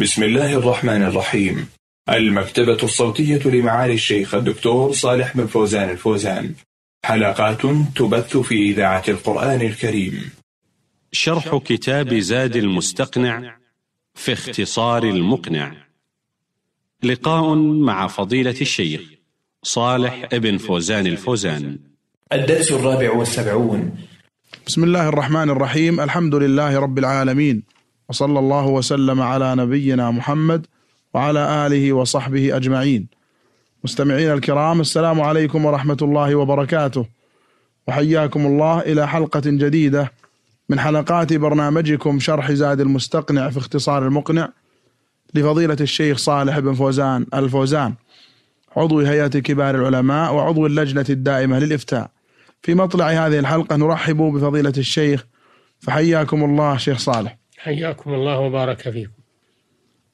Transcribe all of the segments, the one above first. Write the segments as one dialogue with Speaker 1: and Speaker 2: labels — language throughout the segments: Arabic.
Speaker 1: بسم الله الرحمن الرحيم المكتبة الصوتية لمعالي الشيخ الدكتور صالح بن فوزان الفوزان حلقات تبث في إذاعة القرآن
Speaker 2: الكريم شرح كتاب زاد المستقنع في اختصار المقنع لقاء مع فضيلة الشيخ صالح بن فوزان الفوزان الدرس الرابع والسبعون
Speaker 1: بسم الله الرحمن الرحيم الحمد لله رب العالمين وصلى الله وسلم على نبينا محمد وعلى اله وصحبه اجمعين. مستمعينا الكرام السلام عليكم ورحمه الله وبركاته. وحياكم الله الى حلقه جديده من حلقات برنامجكم شرح زاد المستقنع في اختصار المقنع لفضيله الشيخ صالح بن فوزان الفوزان عضو هيئه كبار العلماء وعضو اللجنه الدائمه للافتاء. في مطلع هذه الحلقه نرحب بفضيله الشيخ فحياكم الله شيخ صالح.
Speaker 2: حياكم الله وبارك فيكم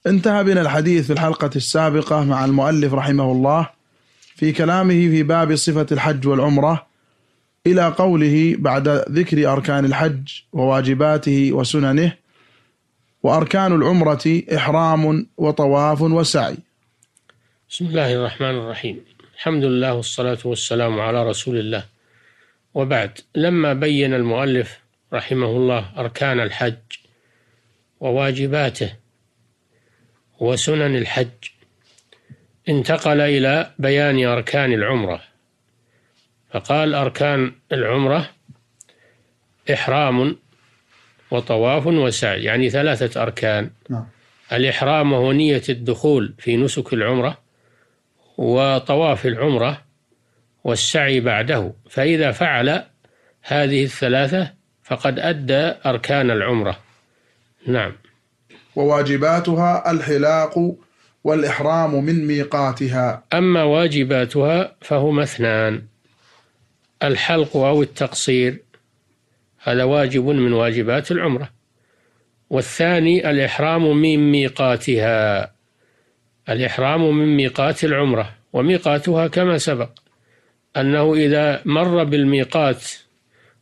Speaker 1: انتهى بنا الحديث في الحلقة السابقة مع المؤلف رحمه الله في كلامه في باب صفة الحج والعمرة إلى قوله بعد ذكر أركان الحج وواجباته وسننه وأركان العمرة إحرام وطواف وسعي
Speaker 2: بسم الله الرحمن الرحيم الحمد لله والصلاة والسلام على رسول الله وبعد لما بين المؤلف رحمه الله أركان الحج وواجباته وسنن الحج انتقل إلى بيان أركان العمرة فقال أركان العمرة إحرام وطواف وسعي يعني ثلاثة أركان نعم. الإحرام وهو نية الدخول في نسك العمرة وطواف العمرة والسعي بعده فإذا فعل هذه الثلاثة فقد أدى أركان العمرة نعم
Speaker 1: وواجباتها الحلاق والإحرام من ميقاتها
Speaker 2: أما واجباتها فهما اثنان الحلق أو التقصير هذا واجب من واجبات العمرة والثاني الإحرام من ميقاتها الإحرام من ميقات العمرة وميقاتها كما سبق أنه إذا مر بالميقات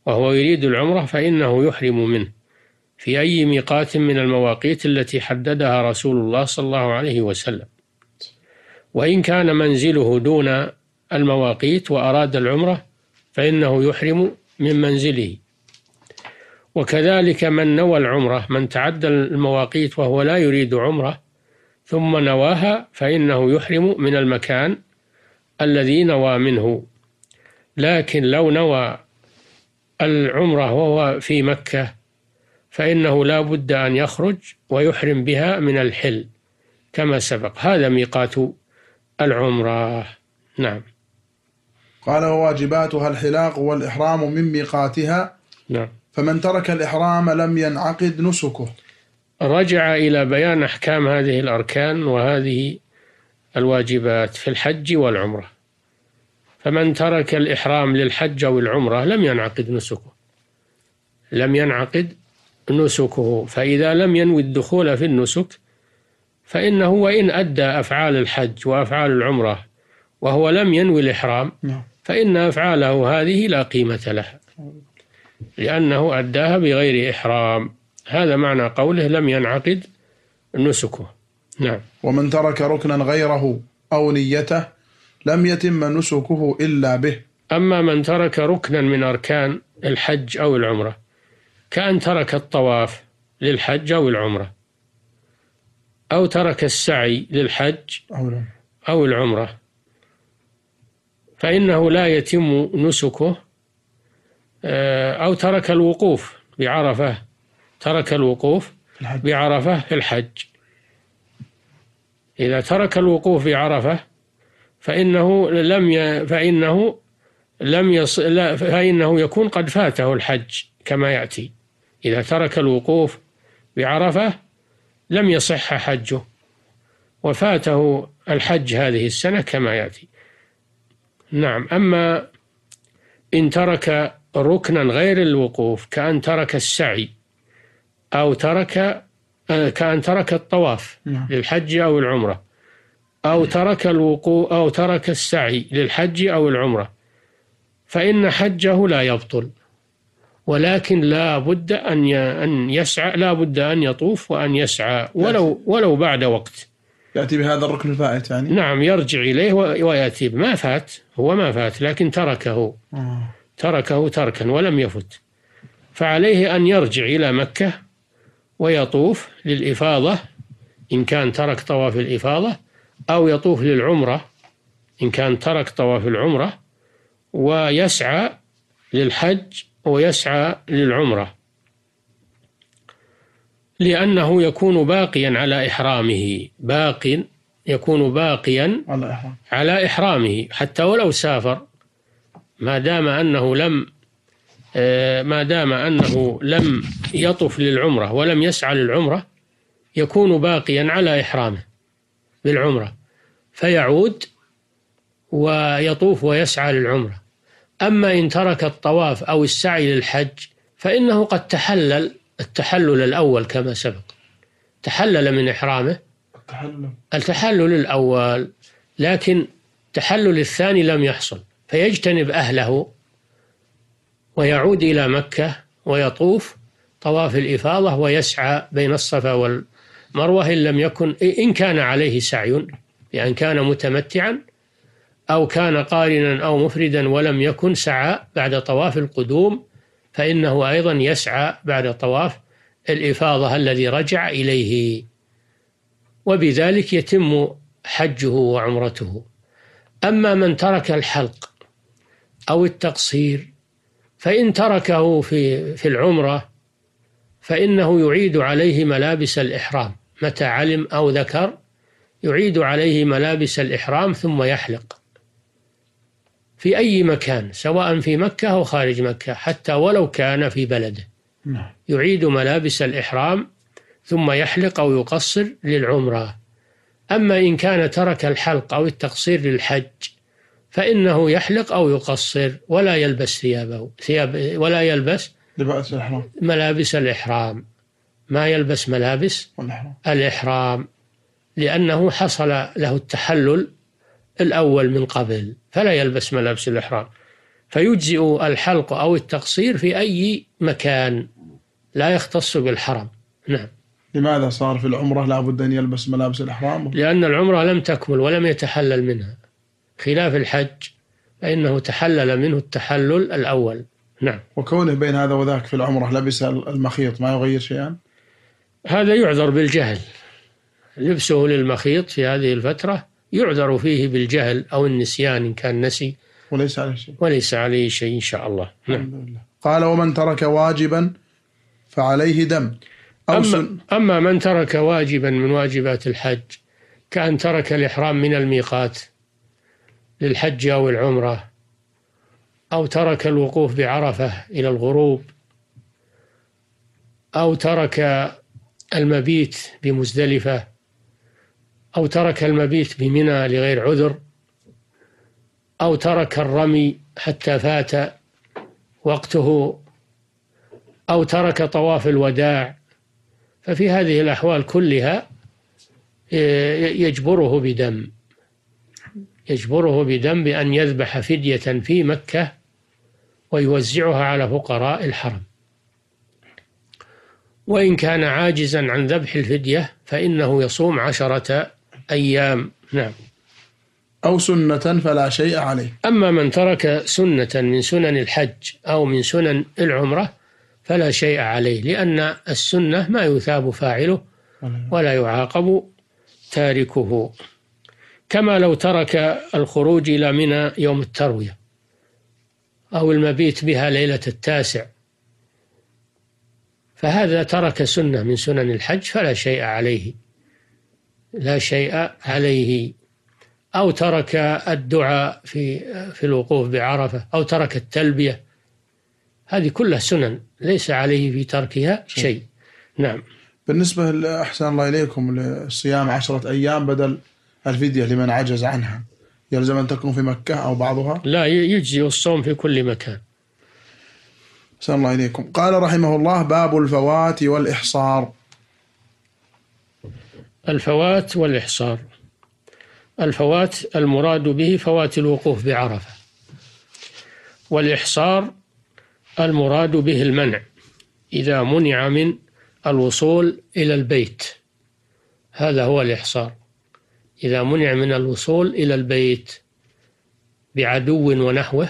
Speaker 2: وهو يريد العمرة فإنه يحرم منه في أي ميقات من المواقيت التي حددها رسول الله صلى الله عليه وسلم وإن كان منزله دون المواقيت وأراد العمرة فإنه يحرم من منزله وكذلك من نوى العمرة من تعدى المواقيت وهو لا يريد عمرة ثم نواها فإنه يحرم من المكان الذي نوى منه لكن لو نوى العمرة وهو في مكة فإنه لا بد أن يخرج ويحرم بها من الحل كما سبق هذا ميقات العمرة نعم
Speaker 1: قال وواجباتها الحلاق والإحرام من ميقاتها نعم فمن ترك الإحرام لم ينعقد نسكه
Speaker 2: رجع إلى بيان أحكام هذه الأركان وهذه الواجبات في الحج والعمرة فمن ترك الإحرام للحج أو العمرة لم ينعقد نسكه لم ينعقد نسكه فإذا لم ينوي الدخول في النسك فإنه وإن أدى أفعال الحج وأفعال العمرة وهو لم ينوي الإحرام نعم. فإن أفعاله هذه لا قيمة لها لأنه أداها بغير إحرام هذا معنى قوله لم ينعقد نسكه
Speaker 1: نعم ومن ترك ركنا غيره أو نيته لم يتم نسكه إلا به
Speaker 2: أما من ترك ركنا من أركان الحج أو العمرة كأن ترك الطواف للحج أو العمرة أو ترك السعي للحج أو العمرة فإنه لا يتم نسكه آه، أو ترك الوقوف بعرفة ترك الوقوف بعرفة في الحج إذا ترك الوقوف بعرفة فإنه لم ي... فإنه لم يص... لا... فإنه يكون قد فاته الحج كما يأتي إذا ترك الوقوف بعرفة لم يصح حجه وفاته الحج هذه السنة كما يأتي نعم أما إن ترك ركنا غير الوقوف كأن ترك السعي أو ترك آه، كأن ترك الطواف نعم. للحج أو العمرة أو ترك الوقوف أو ترك السعي للحج أو العمرة فإن حجه لا يبطل ولكن لا بد أن أن يسعى لا بد أن يطوف وأن يسعى ولو ولو بعد وقت يأتي بهذا الركن الفائت يعني نعم يرجع إليه ويأتي ما فات هو ما فات لكن تركه آه. تركه تركا ولم يفت فعليه أن يرجع إلى مكة ويطوف للإفاضة إن كان ترك طواف الإفاضة أو يطوف للعمرة إن كان ترك طواف العمرة ويسعى للحج ويسعى للعمرة لأنه يكون باقيا على إحرامه باق يكون باقيا على, على إحرامه حتى ولو سافر ما دام أنه لم آه، ما دام أنه لم يطف للعمرة ولم يسعى للعمرة يكون باقيا على إحرامه بالعمرة فيعود ويطوف ويسعى للعمرة أما إن ترك الطواف أو السعي للحج فإنه قد تحلل التحلل الأول كما سبق تحلل من إحرامه التحلل التحلل الأول لكن التحلل الثاني لم يحصل فيجتنب أهله ويعود إلى مكة ويطوف طواف الإفاضة ويسعى بين الصفا والمروة إن لم يكن إن كان عليه سعي بأن يعني كان متمتعا أو كان قارنا أو مفردا ولم يكن سعى بعد طواف القدوم فإنه أيضا يسعى بعد طواف الإفاضة الذي رجع إليه وبذلك يتم حجه وعمرته أما من ترك الحلق أو التقصير فإن تركه في في العمرة فإنه يعيد عليه ملابس الإحرام متى علم أو ذكر يعيد عليه ملابس الإحرام ثم يحلق في أي مكان سواء في مكة أو خارج مكة حتى ولو كان في بلده نعم. يعيد ملابس الإحرام ثم يحلق أو يقصر للعمرة أما إن كان ترك الحلق أو التقصير للحج فإنه يحلق أو يقصر ولا يلبس ثيابه ثياب ولا يلبس لباس الإحرام ملابس الإحرام ما يلبس ملابس الإحرام لأنه حصل له التحلل الأول من قبل فلا يلبس ملابس الإحرام فيجزئ الحلق أو التقصير في أي مكان لا يختص بالحرم نعم لماذا صار في العمرة لابد أن يلبس
Speaker 1: ملابس الإحرام؟
Speaker 2: لأن العمرة لم تكمل ولم يتحلل منها خلاف الحج
Speaker 1: فإنه تحلل منه التحلل الأول نعم وكونه بين هذا وذاك في العمرة لبس المخيط ما يغير شيئا؟ هذا يعذر بالجهل
Speaker 2: لبسه للمخيط في هذه الفترة يعذر فيه بالجهل أو النسيان إن كان نسي وليس عليه شيء وليس عليه شيء إن شاء الله
Speaker 1: نعم. الحمد لله. قال ومن ترك واجبا فعليه دم أو أما, سن...
Speaker 2: أما من ترك واجبا من واجبات الحج كأن ترك الإحرام من الميقات للحج أو العمرة أو ترك الوقوف بعرفة إلى الغروب أو ترك المبيت بمزدلفة أو ترك المبيت بمنى لغير عذر أو ترك الرمي حتى فات وقته أو ترك طواف الوداع ففي هذه الأحوال كلها آه، يجبره بدم يجبره بدم بأن يذبح فدية في مكة ويوزعها على فقراء الحرم وإن كان عاجزا عن ذبح الفدية فإنه يصوم عشرة أيام
Speaker 1: نعم أو سنة فلا شيء عليه
Speaker 2: أما من ترك سنة من سنن الحج أو من سنن العمرة فلا شيء عليه لأن السنة ما يثاب فاعله ولا يعاقب تاركه كما لو ترك الخروج إلى منى يوم التروية أو المبيت بها ليلة التاسع فهذا ترك سنة من سنن الحج فلا شيء عليه لا شيء عليه أو ترك الدعاء في في الوقوف بعرفة أو ترك التلبية هذه كلها سنن ليس عليه في تركها شيء,
Speaker 1: نعم بالنسبة أحسن الله إليكم لصيام عشرة أيام بدل الفدية لمن عجز عنها يلزم أن تكون في مكة أو بعضها
Speaker 2: لا يجزي الصوم في كل مكان
Speaker 1: أحسن الله إليكم قال رحمه الله باب الفوات والإحصار
Speaker 2: الفوات والإحصار الفوات المراد به فوات الوقوف بعرفة والإحصار المراد به المنع إذا منع من الوصول إلى البيت هذا هو الإحصار إذا منع من الوصول إلى البيت بعدو ونحوه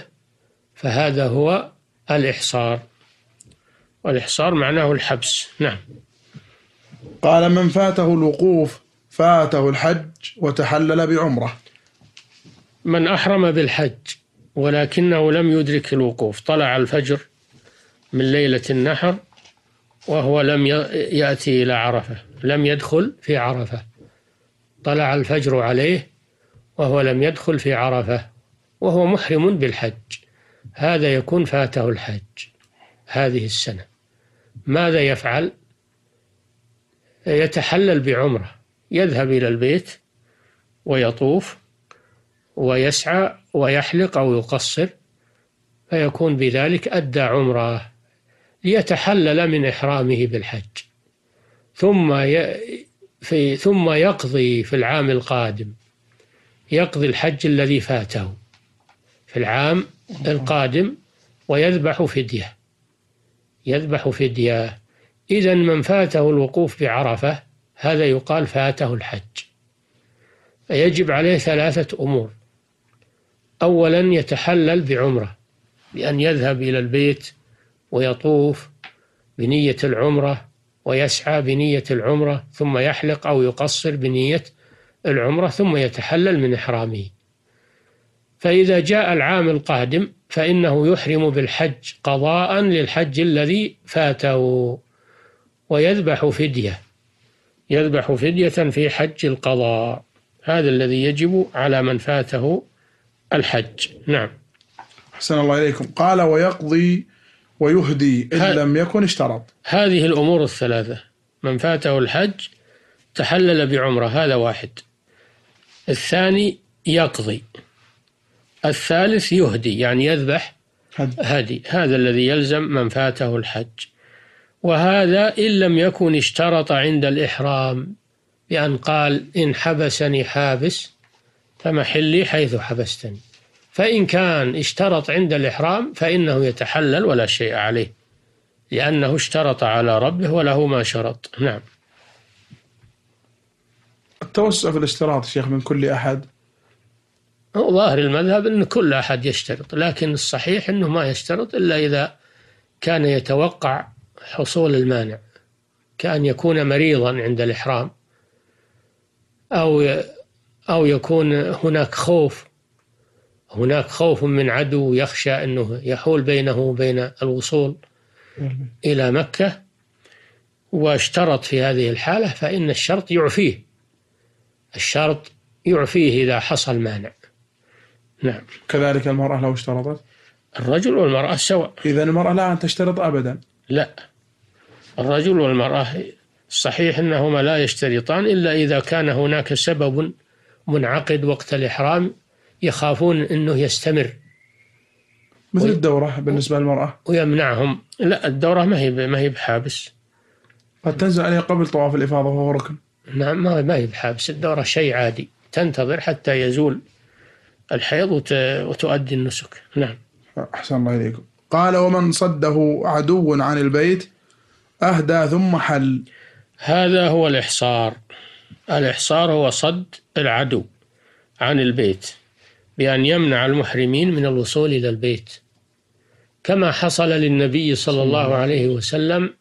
Speaker 2: فهذا هو الإحصار والإحصار معناه الحبس نعم
Speaker 1: قال من فاته الوقوف فاته الحج وتحلل بعمره
Speaker 2: من احرم بالحج ولكنه لم يدرك الوقوف طلع الفجر من ليله النحر وهو لم ياتي الى عرفه لم يدخل في عرفه طلع الفجر عليه وهو لم يدخل في عرفه وهو محرم بالحج هذا يكون فاته الحج هذه السنه ماذا يفعل يتحلل بعمره يذهب إلى البيت ويطوف ويسعى ويحلق أو يقصر فيكون بذلك أدى عمره ليتحلل من إحرامه بالحج ثم في ثم يقضي في العام القادم يقضي الحج الذي فاته في العام القادم ويذبح فدية يذبح فدية إذا من فاته الوقوف بعرفة هذا يقال فاته الحج فيجب عليه ثلاثة أمور أولا يتحلل بعمرة بأن يذهب إلى البيت ويطوف بنية العمرة ويسعى بنية العمرة ثم يحلق أو يقصر بنية العمرة ثم يتحلل من إحرامه فإذا جاء العام القادم فإنه يحرم بالحج قضاء للحج الذي فاته ويذبح فدية يذبح فدية في حج القضاء هذا الذي يجب على من فاته الحج
Speaker 1: نعم أحسن الله إليكم قال ويقضي ويهدي إن ه... لم يكن اشترط
Speaker 2: هذه الأمور الثلاثة من فاته الحج تحلل بعمرة هذا واحد الثاني يقضي الثالث يهدي يعني يذبح هدي هذا الذي يلزم من فاته الحج وهذا إن لم يكن اشترط عند الإحرام بأن قال إن حبسني حابس فمحلي حيث حبستني فإن كان اشترط عند الإحرام فإنه يتحلل ولا شيء عليه لأنه اشترط على ربه وله ما شرط نعم التوسع في الاشتراط شيخ من كل أحد ظاهر المذهب أن كل أحد يشترط لكن الصحيح أنه ما يشترط إلا إذا كان يتوقع حصول المانع كأن يكون مريضا عند الإحرام أو أو يكون هناك خوف هناك خوف من عدو يخشى أنه يحول بينه وبين الوصول إلى مكة واشترط في هذه الحالة فإن الشرط يعفيه الشرط يعفيه إذا حصل مانع نعم كذلك
Speaker 1: المرأة لو اشترطت الرجل والمرأة سواء إذا المرأة لا أن تشترط أبدا
Speaker 2: لا الرجل والمرأة صحيح أنهما لا يشترطان إلا إذا كان هناك سبب منعقد وقت الإحرام يخافون أنه يستمر مثل الدورة بالنسبة للمرأة ويمنعهم لا الدورة ما هي ما هي بحابس قد تنزل عليه قبل طواف الإفاضة وهو ركن نعم ما ما هي بحابس الدورة شيء عادي تنتظر حتى يزول الحيض وت... وتؤدي
Speaker 1: النسك نعم أحسن الله إليكم قال ومن صده عدو عن البيت أهدى ثم حل هذا
Speaker 2: هو الإحصار الإحصار هو صد العدو عن البيت بأن يمنع المحرمين من الوصول إلى البيت كما حصل للنبي صلى الله عليه وسلم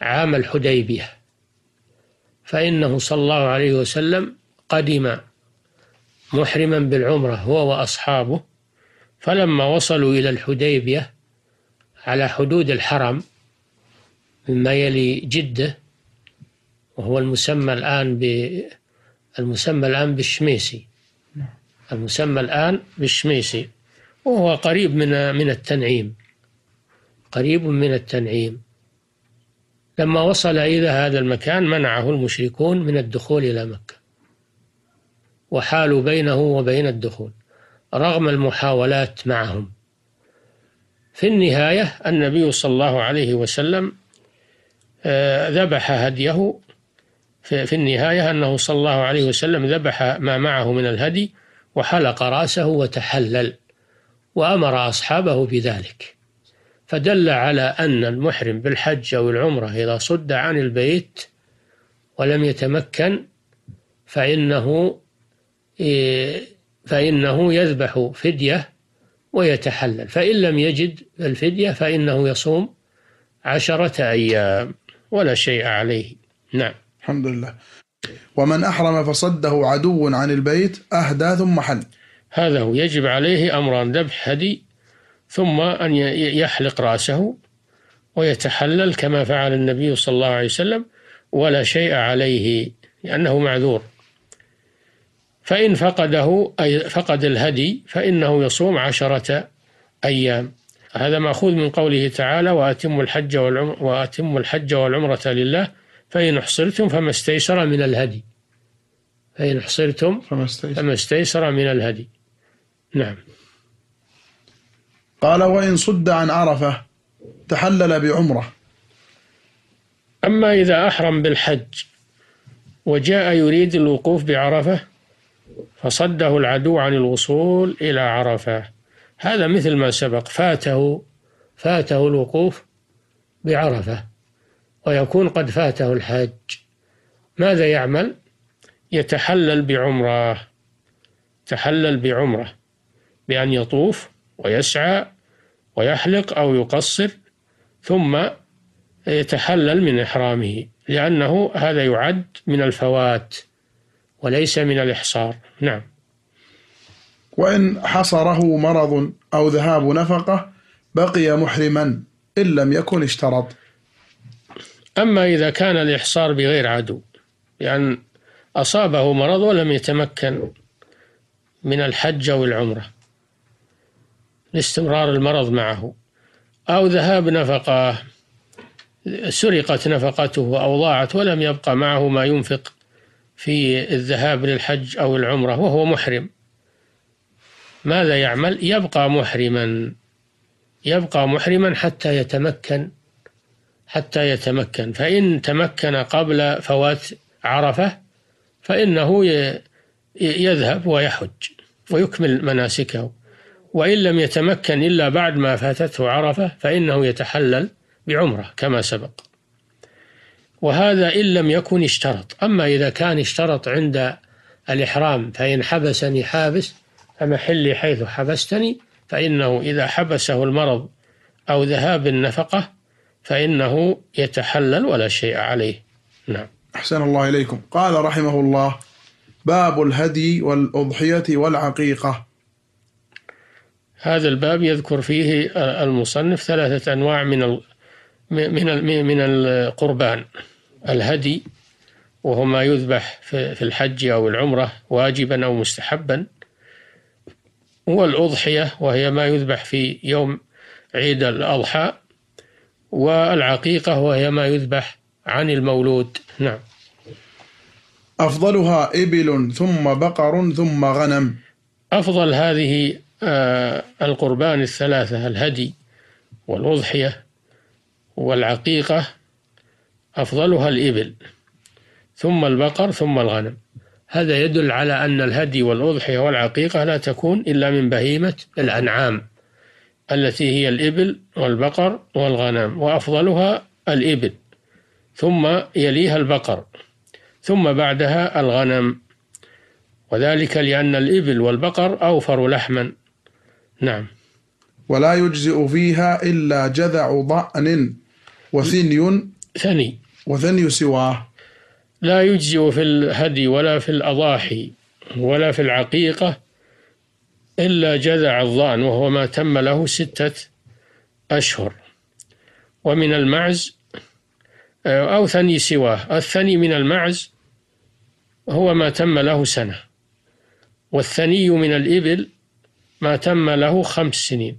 Speaker 2: عام الحديبية فإنه صلى الله عليه وسلم قدم محرما بالعمرة هو وأصحابه فلما وصلوا إلى الحديبية على حدود الحرم مما يلي جدة وهو المسمى الآن ب المسمى الآن بالشميسي نعم. المسمى الآن بالشميسي وهو قريب من من التنعيم قريب من التنعيم لما وصل إلى هذا المكان منعه المشركون من الدخول إلى مكة وحالوا بينه وبين الدخول رغم المحاولات معهم في النهاية النبي صلى الله عليه وسلم آه، ذبح هديه في النهاية أنه صلى الله عليه وسلم ذبح ما معه من الهدي وحلق رأسه وتحلل وأمر أصحابه بذلك فدل على أن المحرم بالحج أو العمرة إذا صد عن البيت ولم يتمكن فإنه إيه، فإنه يذبح فدية ويتحلل فإن لم يجد الفدية فإنه يصوم
Speaker 1: عشرة أيام ولا شيء عليه نعم الحمد لله ومن أحرم فصده عدو عن البيت أهدى ثم حل هذا هو يجب عليه
Speaker 2: أمران ذبح هدي ثم أن يحلق رأسه ويتحلل كما فعل النبي صلى الله عليه وسلم ولا شيء عليه لأنه معذور فإن فقده أي فقد الهدي فإنه يصوم عشرة أيام هذا مأخوذ من قوله تعالى وأتم الحج والعمرة وأتم الحج والعمرة لله فإن أحصرتم فما استيسر من الهدي
Speaker 1: فإن أحصرتم فما استيسر, فما
Speaker 2: استيسر من الهدي
Speaker 1: نعم قال وإن صد عن عرفة تحلل بعمرة أما إذا أحرم بالحج وجاء
Speaker 2: يريد الوقوف بعرفة فصده العدو عن الوصول إلى عرفة هذا مثل ما سبق فاته فاته الوقوف بعرفة ويكون قد فاته الحج ماذا يعمل يتحلل بعمره تحلل بعمره بأن يطوف ويسعى ويحلق أو يقصر ثم يتحلل من إحرامه لأنه هذا يعد من الفوات وليس من الإحصار نعم
Speaker 1: وإن حصره مرض أو ذهاب نفقة بقي محرما إن لم يكن اشترط
Speaker 2: أما إذا كان الإحصار بغير عدو لأن يعني أصابه مرض ولم يتمكن من الحج أو العمرة لاستمرار المرض معه أو ذهاب نفقة سرقت نفقته أو ضاعت ولم يبقى معه ما ينفق في الذهاب للحج أو العمرة وهو محرم ماذا يعمل يبقى محرما يبقى محرما حتى يتمكن حتى يتمكن فإن تمكن قبل فوات عرفة فإنه يذهب ويحج ويكمل مناسكه وإن لم يتمكن إلا بعد ما فاتته عرفة فإنه يتحلل بعمرة كما سبق وهذا إن لم يكن اشترط أما إذا كان اشترط عند الإحرام فإن حبسني حابس فمحلي حيث حبستني فإنه إذا حبسه المرض أو ذهاب النفقة فإنه يتحلل ولا شيء عليه
Speaker 1: نعم أحسن الله إليكم قال رحمه الله باب الهدي والأضحية والعقيقة
Speaker 2: هذا الباب يذكر فيه المصنف ثلاثة أنواع من من من القربان الهدي وهو ما يذبح في الحج أو العمرة واجبا أو مستحبا والأضحية وهي ما يذبح في يوم عيد الأضحى والعقيقة وهي ما يذبح عن المولود نعم
Speaker 1: أفضلها إبل ثم بقر ثم غنم أفضل هذه آه،
Speaker 2: القربان الثلاثة الهدي والأضحية والعقيقة أفضلها الإبل ثم البقر ثم الغنم هذا يدل على أن الهدي والأضحية والعقيقة لا تكون إلا من بهيمة الأنعام التي هي الإبل والبقر والغنم وأفضلها الإبل ثم يليها البقر ثم بعدها الغنم وذلك لأن الإبل والبقر أوفر لحما
Speaker 1: نعم ولا يجزئ فيها إلا جذع ضأن وثني ثني وثني سواه
Speaker 2: لا يجزئ في الهدي ولا في الأضاحي ولا في العقيقة إلا جذع الضأن وهو ما تم له ستة أشهر ومن المعز أو ثني سواه الثني من المعز هو ما تم له سنة والثني من الإبل ما تم له خمس سنين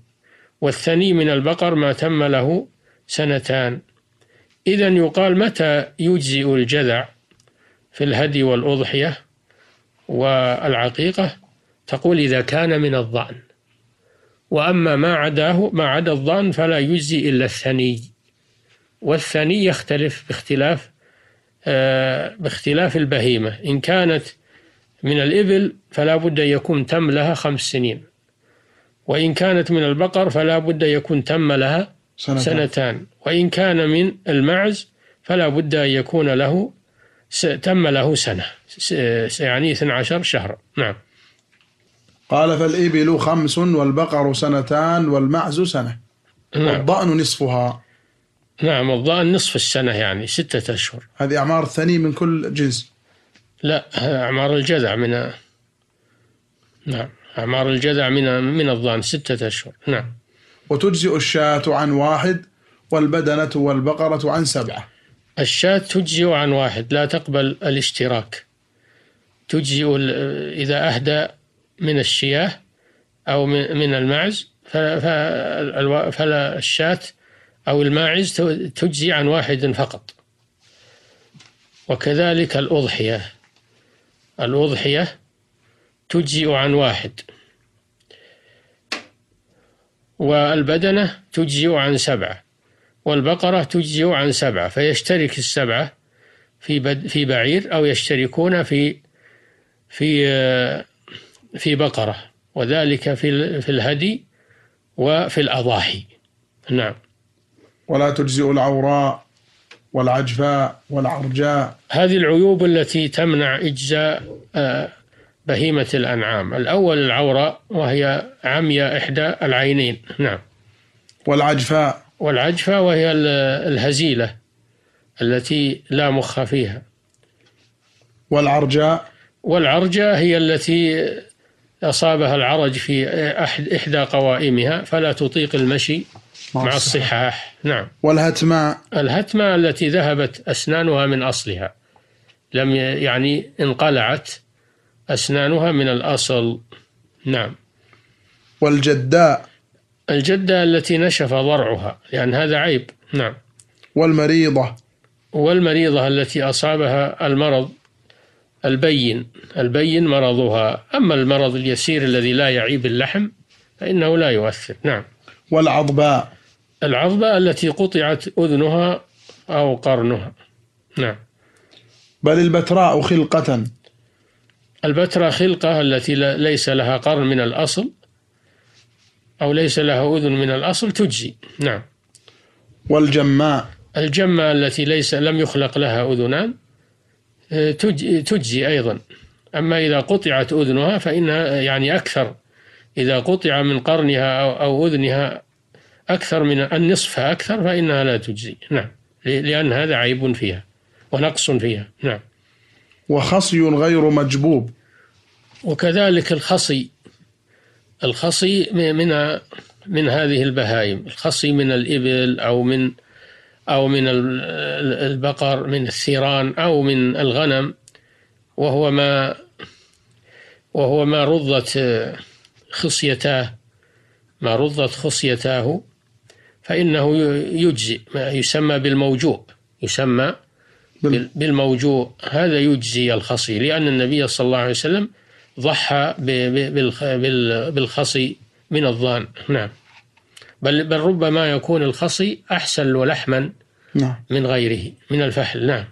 Speaker 2: والثني من البقر ما تم له سنتان إذا يقال متى يجزئ الجذع في الهدي والأضحية والعقيقة تقول إذا كان من الظأن وأما ما عداه ما عدا الظأن فلا يجزي إلا الثني والثني يختلف باختلاف آه، باختلاف البهيمة إن كانت من الإبل فلا بد يكون تم لها خمس سنين وإن كانت من البقر فلا بد يكون تم لها سنتان, سنتان. وإن كان من المعز فلا بد أن يكون له تم له سنة يعني 12 شهرا نعم
Speaker 1: قال فالإبل خمس والبقر سنتان والمعز سنة نعم. والضأن نصفها
Speaker 2: نعم الضأن نصف السنة يعني ستة أشهر
Speaker 1: هذه أعمار ثني من كل جنس لا
Speaker 2: أعمار الجذع من نعم أعمار الجذع من من الضأن ستة أشهر
Speaker 1: نعم وتجزئ الشاة عن واحد والبدنة والبقرة عن سبعة الشاة
Speaker 2: تجزئ عن واحد لا تقبل الاشتراك تجزئ إذا أهدى من الشياه أو من المعز فلا الشاة أو الماعز تجزي عن واحد فقط وكذلك الأضحية الأضحية تجزئ عن واحد والبدنة تجزئ عن سبعة والبقرة تجزئ عن سبعة فيشترك السبعة في في بعير أو يشتركون في في آه، في بقرة وذلك في في الهدي وفي الأضاحي نعم ولا تجزئ العوراء والعجفاء والعرجاء هذه العيوب التي تمنع إجزاء آه، بهيمة الأنعام الأول العوراء وهي عمياء إحدى العينين نعم والعجفاء والعجفة وهي الهزيلة التي لا مخ فيها والعرجاء والعرجاء هي التي أصابها العرج في أحد إحدى قوائمها فلا تطيق المشي مع الصحاح
Speaker 1: نعم والهتماء
Speaker 2: الهتماء التي ذهبت أسنانها من أصلها لم يعني انقلعت أسنانها من الأصل نعم والجداء الجدة التي نشف ضرعها لأن هذا عيب نعم والمريضة والمريضة التي أصابها المرض البين البين مرضها أما المرض اليسير الذي لا يعيب اللحم فإنه لا يؤثر نعم
Speaker 1: والعضباء
Speaker 2: العضباء التي قطعت أذنها أو قرنها نعم
Speaker 1: بل البتراء خلقة
Speaker 2: البتراء خلقة التي ليس لها قرن من الأصل أو ليس لها أذن من الأصل تجزي
Speaker 1: نعم والجماء
Speaker 2: الجماء التي ليس لم يخلق لها أذنان آه، تجزي أيضا أما إذا قطعت أذنها فإنها يعني أكثر إذا قطع من قرنها أو أذنها أكثر من النصف أكثر فإنها لا تجزي نعم لأن هذا عيب فيها ونقص فيها نعم
Speaker 1: وخصي غير مجبوب وكذلك الخصي الخصي
Speaker 2: من من هذه البهائم الخصي من الإبل أو من أو من البقر من الثيران أو من الغنم وهو ما وهو ما رضت خصيتاه ما رضت خصيتاه فإنه يجزي ما يسمى بالموجوع يسمى بالموجوع هذا يجزي الخصي لأن النبي صلى الله عليه وسلم ضحى بالخصي من الضان نعم بل بل ربما يكون الخصي أحسن ولحما نعم. من غيره من الفحل نعم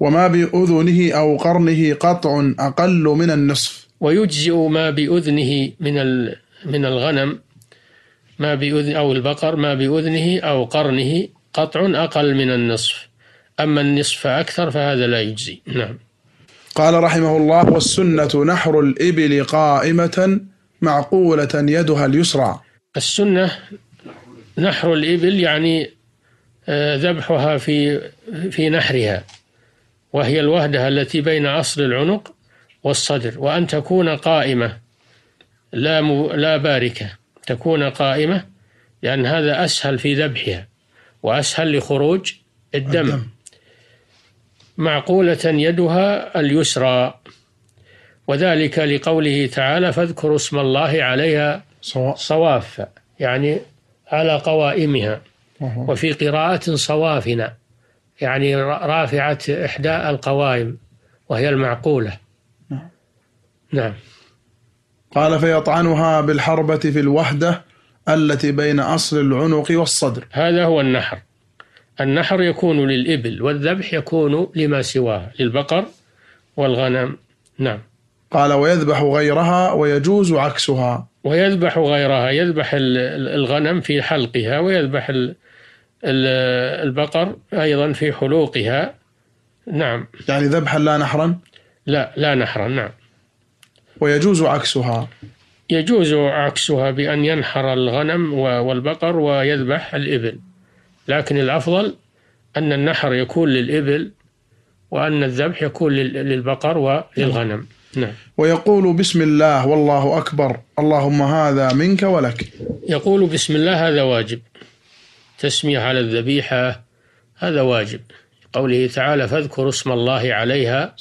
Speaker 1: وما بأذنه أو قرنه قطع أقل من النصف
Speaker 2: ويجزئ ما بأذنه من من الغنم ما بأذن أو البقر ما بأذنه أو قرنه قطع أقل من النصف أما النصف فأكثر فهذا لا يجزي نعم
Speaker 1: قال رحمه الله والسنة نحر الإبل قائمة معقولة يدها اليسرى السنة
Speaker 2: نحر الإبل يعني آه، ذبحها في في نحرها وهي الوهدة التي بين أصل العنق والصدر وأن تكون قائمة لا لا باركة تكون قائمة لأن هذا أسهل في ذبحها وأسهل لخروج الدم, الدم. معقولة يدها اليسرى وذلك لقوله تعالى فاذكروا اسم الله عليها صواف يعني على قوائمها وفي قراءة صوافنا يعني رافعة إحدى القوائم وهي المعقولة نعم.
Speaker 1: نعم قال فيطعنها بالحربة في الوحدة التي بين أصل العنق والصدر هذا هو النحر النحر
Speaker 2: يكون للإبل والذبح يكون لما سواها للبقر والغنم
Speaker 1: نعم قال ويذبح غيرها ويجوز عكسها ويذبح غيرها يذبح
Speaker 2: الغنم في حلقها ويذبح البقر أيضا في حلوقها نعم يعني ذبحا لا نحرا لا لا نحرا نعم
Speaker 1: ويجوز عكسها
Speaker 2: يجوز عكسها بأن ينحر الغنم والبقر ويذبح الإبل لكن الأفضل أن النحر يكون للإبل وأن الذبح يكون للبقر وللغنم نعم.
Speaker 1: نعم ويقول بسم الله والله أكبر اللهم هذا منك ولك
Speaker 2: يقول بسم الله هذا واجب تسمية على الذبيحة هذا واجب قوله تعالى فاذكروا اسم الله عليها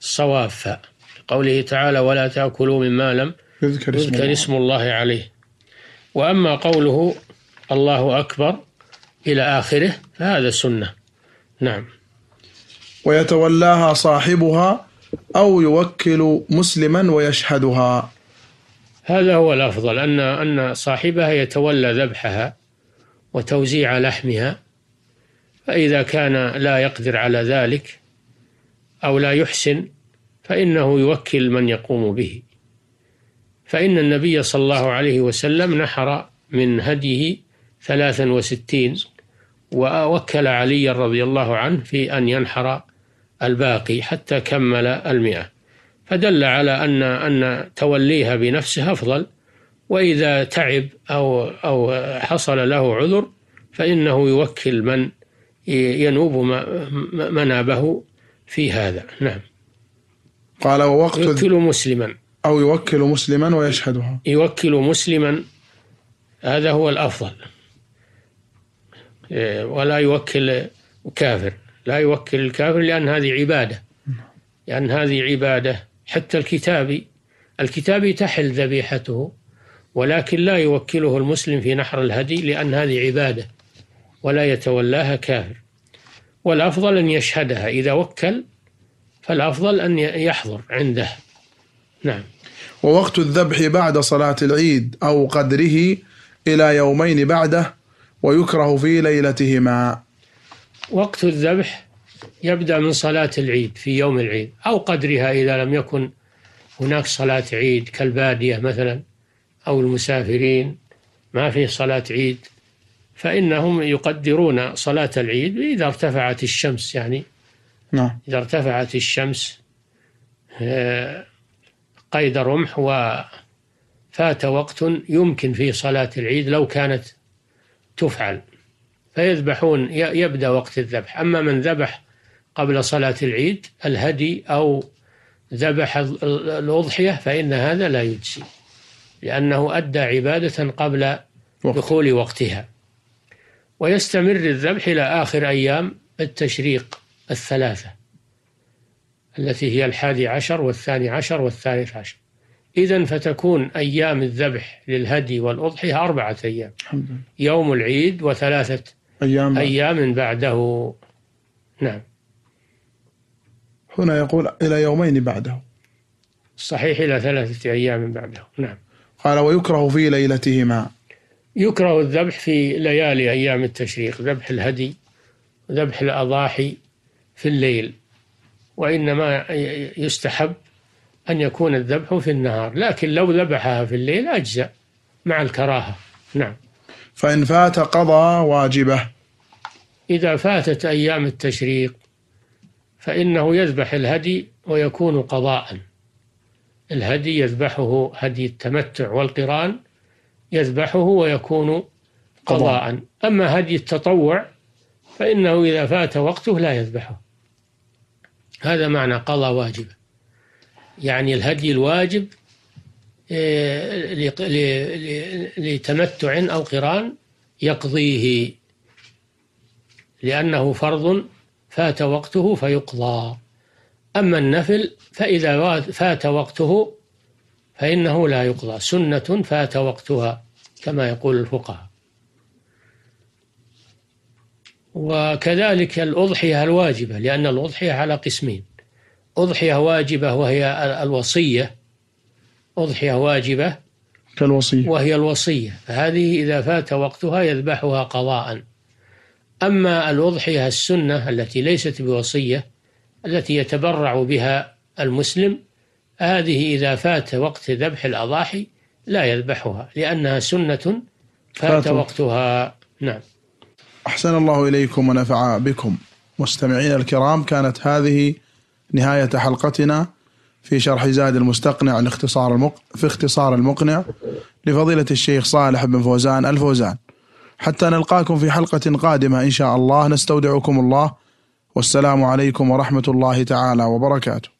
Speaker 2: صوافا قوله تعالى ولا تأكلوا مما لم يذكر اسم, اسم الله عليه وأما قوله الله أكبر إلى آخره فهذا سنة
Speaker 1: نعم ويتولاها صاحبها أو يوكل مسلما ويشهدها
Speaker 2: هذا هو الأفضل أن أن صاحبها يتولى ذبحها وتوزيع لحمها فإذا كان لا يقدر على ذلك أو لا يحسن فإنه يوكل من يقوم به فإن النبي صلى الله عليه وسلم نحر من هديه ثلاثا وستين ووكل علي رضي الله عنه في أن ينحر الباقي حتى كمل المئة فدل على أن أن توليها بنفسه أفضل وإذا تعب أو أو حصل له عذر فإنه يوكل من ينوب منابه في هذا نعم قال ووقت يوكل مسلما أو يوكل مسلما ويشهدها يوكل مسلما هذا هو الأفضل إيه، ولا يوكل كافر لا يوكل الكافر لأن هذه عبادة لأن هذه عبادة حتى الكتابي الكتابي تحل ذبيحته ولكن لا يوكله المسلم في نحر الهدي لأن هذه عبادة ولا يتولاها كافر والأفضل أن يشهدها إذا وكل فالأفضل أن يحضر عنده
Speaker 1: نعم ووقت الذبح بعد صلاة العيد أو قدره إلى يومين بعده ويكره في ليلتهما
Speaker 2: وقت الذبح يبدأ من صلاة العيد في يوم العيد أو قدرها إذا لم يكن هناك صلاة عيد كالبادية مثلا أو المسافرين ما في صلاة عيد فإنهم يقدرون صلاة العيد إذا ارتفعت الشمس يعني نعم إذا ارتفعت الشمس آه، قيد رمح وفات وقت يمكن فيه صلاة العيد لو كانت تفعل فيذبحون يبدأ وقت الذبح أما من ذبح قبل صلاة العيد الهدي أو ذبح الأضحية فإن هذا لا يجزي لأنه أدى عبادة قبل دخول وقتها ويستمر الذبح إلى آخر أيام التشريق الثلاثة التي هي الحادي عشر والثاني عشر والثالث عشر إذا فتكون أيام الذبح للهدي والأضحية أربعة أيام الحمد لله. يوم العيد وثلاثة أيام, أيام بعده
Speaker 1: نعم هنا يقول إلى يومين بعده
Speaker 2: صحيح إلى ثلاثة أيام بعده
Speaker 1: نعم قال ويكره في ليلتهما
Speaker 2: يكره الذبح في ليالي أيام التشريق ذبح الهدي ذبح الأضاحي في الليل وإنما يستحب أن يكون الذبح في النهار لكن لو ذبحها في الليل أجزأ مع الكراهة
Speaker 1: نعم فإن فات قضى واجبه
Speaker 2: إذا فاتت أيام التشريق فإنه يذبح الهدي ويكون قضاء الهدي يذبحه هدي التمتع والقران يذبحه ويكون قضاء أما هدي التطوع فإنه إذا فات وقته لا يذبحه هذا معنى قضى واجبه يعني الهدي الواجب آه، لتمتع أو قران يقضيه لأنه فرض فات وقته فيقضى أما النفل فإذا فات وقته فإنه لا يقضى سنة فات وقتها كما يقول الفقهاء وكذلك الأضحية الواجبة لأن الأضحية على قسمين أضحية واجبة وهي الوصية أضحية واجبة كالوصية وهي الوصية فهذه إذا فات وقتها يذبحها قضاء أما الأضحية السنة التي ليست بوصية التي يتبرع بها المسلم هذه إذا فات وقت ذبح الأضاحي لا يذبحها لأنها سنة فات وقتها نعم
Speaker 1: أحسن الله إليكم ونفع بكم مستمعين الكرام كانت هذه نهاية حلقتنا في شرح زاد المستقنع الاختصار المق... في اختصار المقنع لفضيلة الشيخ صالح بن فوزان الفوزان حتى نلقاكم في حلقة قادمة إن شاء الله نستودعكم الله والسلام عليكم ورحمة الله تعالى وبركاته